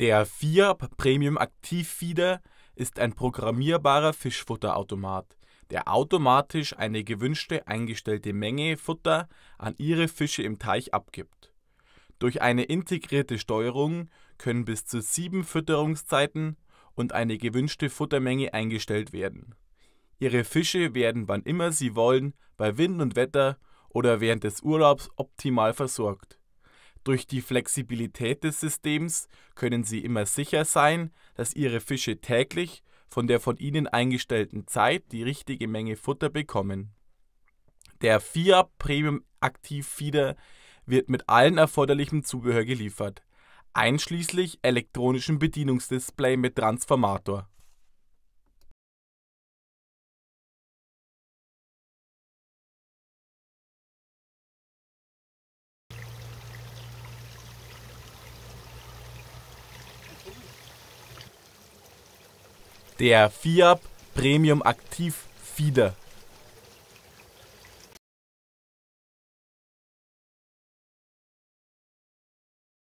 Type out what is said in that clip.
Der 4 Premium Aktivfeeder ist ein programmierbarer Fischfutterautomat, der automatisch eine gewünschte eingestellte Menge Futter an ihre Fische im Teich abgibt. Durch eine integrierte Steuerung können bis zu sieben Fütterungszeiten und eine gewünschte Futtermenge eingestellt werden. Ihre Fische werden wann immer sie wollen, bei Wind und Wetter oder während des Urlaubs optimal versorgt durch die Flexibilität des Systems können Sie immer sicher sein, dass Ihre Fische täglich von der von ihnen eingestellten Zeit die richtige Menge Futter bekommen. Der FIA Premium Aktiv Feeder wird mit allen erforderlichen Zubehör geliefert, einschließlich elektronischem Bedienungsdisplay mit Transformator der FIAP Premium Aktiv Feeder